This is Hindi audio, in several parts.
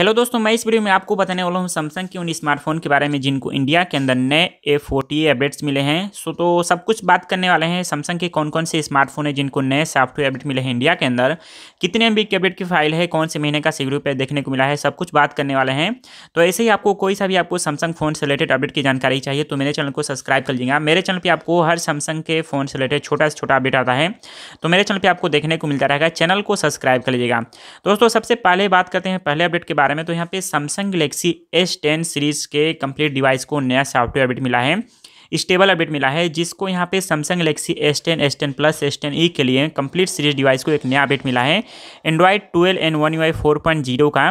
हेलो दोस्तों मैं इस वीडियो में आपको बताने वाला हूँ सैमसंग के उन स्मार्टफोन के बारे में जिनको इंडिया के अंदर नए ए फोर्टी अपडेट्स मिले हैं सो तो सब कुछ बात करने वाले हैं सैमसंग के कौन कौन से स्मार्टफोन है जिनको नए सॉफ्टवेयर अपडेट मिले हैं इंडिया के अंदर कितने एम के अपडेट की फाइल है कौन से महीने का सिगरू पे देखने को मिला है सब कुछ बात करने वाले हैं तो ऐसे ही आपको कोई सा भी आपको सैमसंग फोन से रिलेटेड अपडेट की जानकारी चाहिए तो मेरे चैनल को सब्सक्राइब कर लीजिएगा मेरे चैनल पर आपको हर सैमसंग के फोन से रिलेटेड छोटा से छोटा अपडेट आता है तो मेरे चैनल पर आपको देखने को मिलता रहेगा चैनल को सब्सक्राइब कर लीजिएगा दोस्तों सबसे पहले बात करते हैं पहले अपडेट के बारे बारे में तो यहाँ पे Samsung Galaxy S ten series के कंप्लीट डिवाइस को नया सॉफ्टवेयर अपडेट मिला है स्टेबल अपडेट मिला है जिसको यहाँ पे Samsung Galaxy S ten S ten plus S ten E के लिए कंप्लीट सीरीज डिवाइस को एक नया अपडेट मिला है Android twelve N one you I four point zero का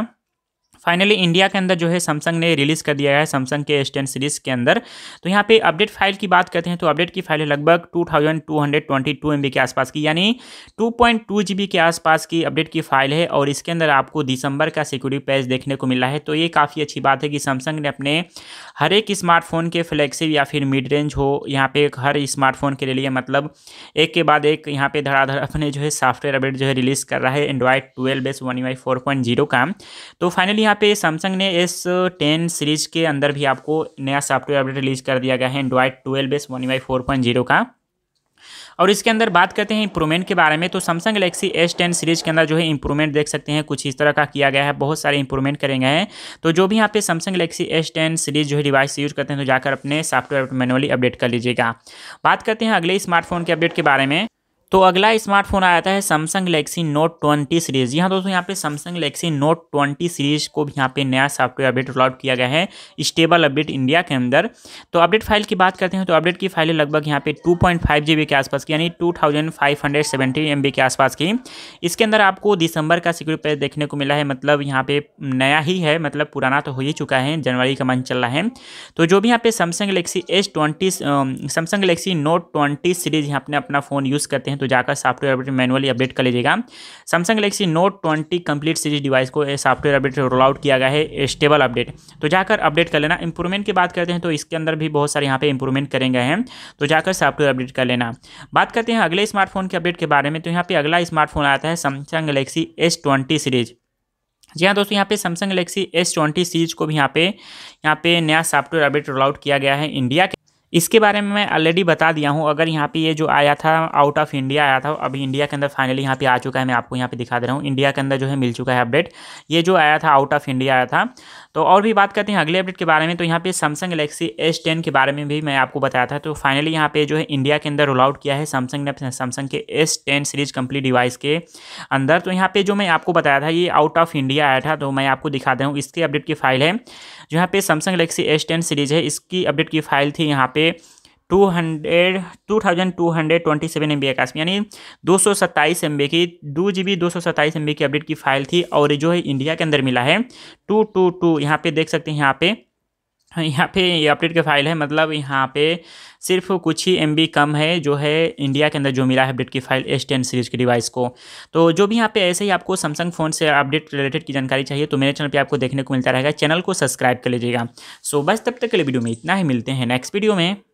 फाइनली इंडिया के अंदर जो है सैमसंग ने रिलीज़ कर दिया है सैमसंग के एस टेन सीरीज़ के अंदर तो यहाँ पे अपडेट फाइल की बात करते हैं तो अपडेट की फाइल है लगभग 2222 एमबी के आसपास की यानी 2.2 जीबी के आसपास की अपडेट की फाइल है और इसके अंदर आपको दिसंबर का सिक्योरिटी पैच देखने को मिला है तो ये काफ़ी अच्छी बात है कि सैमसंग ने अपने हर एक स्मार्टफोन के फ्लैक्सिव या फिर मिड रेंज हो यहाँ पे हर स्मार्टफोन के लिए मतलब एक के बाद एक यहाँ पे धड़ाधड़ अपने जो है सॉफ्टवेयर अपडेट जो है रिलीज़ कर रहा है एंड्रॉयड ट्वेल्व बेस वन का तो फाइनली यहाँ पे सैमसंग ने एस टेन सीरीज के अंदर भी आपको नया सॉफ्टवेयर अपडेट रिलीज कर दिया गया है Android twelve S one Y four point zero का और इसके अंदर बात करते हैं इंप्रूवमेंट के बारे में तो Samsung Galaxy S ten series के अंदर जो है इंप्रूवमेंट देख सकते हैं कुछ इस तरह का किया गया है बहुत सारे इंप्रूवमेंट करेंगे हैं तो जो भी यहाँ पे Samsung Galaxy S ten series जो है डिवाइस यूज करते हैं तो जाकर अपने सॉफ्टवेयर मैनुअली अपडेट कर लीजिएगा बात करते हैं अगले स्मार्टफोन के अपडेट के बारे में तो अगला स्मार्टफोन आया था है Samsung Galaxy Note twenty series यहाँ दोस्तों यहाँ पे Samsung Galaxy Note twenty series को भी यहाँ पे नया सॉफ्टवेयर अपडेट आउट किया गया है स्टेबल अपडेट इंडिया के अंदर तो अपडेट फाइल की बात करते हैं तो अपडेट की फाइलें लगभग यहाँ पे two point five G B के आसपास की यानी two thousand five hundred seventy M B के आसपास की इसके अंदर आपको दिसंबर का सिक्योरिटी पैच देखने को मिला है मतलब यहाँ पे नया ही है मतलब पुराना तो हो ही चुका है जनवरी का मंच चल रहा है तो जो भी यहाँ पे Samsung Galaxy S twenty Samsung Galaxy Note twenty series यहाँ अपने अपना फ़ोन यूज़ करते हैं हैं तो जाकर सॉफ्टवेयर अपडेट मैनुअली अपडेट कर लीजिएगा Samsung Galaxy Note twenty complete series device को सॉफ्टवेयर अपडेट रोल आउट किया गया है स्टेबल अपडेट तो जाकर अपडेट कर लेना इंप्रूवमेंट की बात करते हैं तो इसके अंदर भी बहुत सारे यहाँ पे इंप्रूवमेंट करेंगे हैं तो जाकर सॉफ्टवेयर अपडेट कर लेना बात करते हैं अगले स्मार्टफोन के अपडेट के बारे में तो यहाँ पर अगला स्मार्टफोन आता है सैमसंग गलेक्सी एस सीरीज जी हाँ दोस्तों यहाँ पे Samsung Galaxy S twenty series को भी यहाँ पे यहाँ पे नया सॉफ्टवेयर अपडेट रोल आउट किया गया है इंडिया के इसके बारे में मैं ऑलरेडी बता दिया हूँ अगर यहाँ पे ये जो आया था आउट ऑफ इंडिया आया था अभी इंडिया के अंदर फाइनली यहाँ पे आ चुका है मैं आपको यहाँ पे दिखा दे रहा हूँ इंडिया के अंदर जो है मिल चुका है अपडेट ये जो आया था आउट ऑफ इंडिया आया था तो और भी बात करते हैं अगले अपडेट के बारे में तो यहाँ पे सैमसंग गलेक्सी एस टेन के बारे में भी मैं आपको बताया था तो फाइनली यहाँ पे जो है इंडिया के अंदर रोल आउट किया है सैमसंग ने सैमसंग के S ten series complete device के अंदर तो यहाँ पे जो मैं आपको बताया था ये आउट ऑफ इंडिया आया था तो मैं आपको दिखा दे रहा हूँ इसके अपडेट की फाइल है जो यहाँ पे Samsung Galaxy S ten series है इसकी अपडेट की फाइल थी यहाँ पे two hundred two thousand two hundred twenty seven M B आकाश में यानी दो सौ सत्ताईस एम बी की टू जी बी दो सौ सत्ताईस एम बी की अपडेट की फाइल थी और जो है इंडिया के अंदर मिला है टू टू टू यहाँ पे देख सकते हैं यहाँ पे हाँ, यहाँ पे ये अपडेट का फाइल है मतलब यहाँ पे सिर्फ कुछ ही एम कम है जो है इंडिया के अंदर जो मिला है अपडेट की फाइल एस टेन सीरीज़ की डिवाइस को तो जो भी यहाँ पे ऐसे ही आपको सैमसंग फ़ोन से अपडेट रिलेटेड की जानकारी चाहिए तो मेरे चैनल पे आपको देखने को मिलता रहेगा चैनल को सब्सक्राइब कर लीजिएगा सो बस तब तक के लिए वीडियो में इतना ही मिलते हैं नेक्स्ट वीडियो में